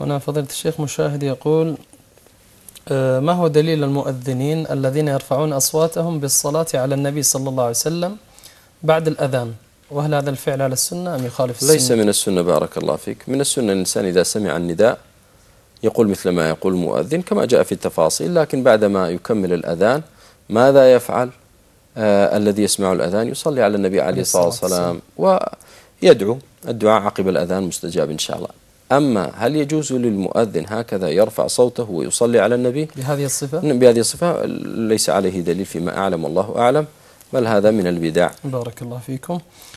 هنا فضيلة الشيخ مشاهد يقول آه، ما هو دليل المؤذنين الذين يرفعون أصواتهم بالصلاة على النبي صلى الله عليه وسلم بعد الأذان وهل هذا الفعل على السنة أم يخالف السنة؟ ليس من السنة بارك الله فيك من السنة الإنسان إذا سمع النداء يقول مثل ما يقول المؤذن كما جاء في التفاصيل لكن بعدما يكمل الأذان ماذا يفعل آه الذي يسمع الأذان يصلي على النبي عليه الصلاة والسلام ويدعو الدعاء عقب الأذان مستجاب إن شاء الله أما هل يجوز للمؤذن هكذا يرفع صوته ويصلي على النبي بهذه الصفة؟ بهذه الصفة ليس عليه دليل فيما أعلم والله أعلم بل هذا من البدع بارك الله فيكم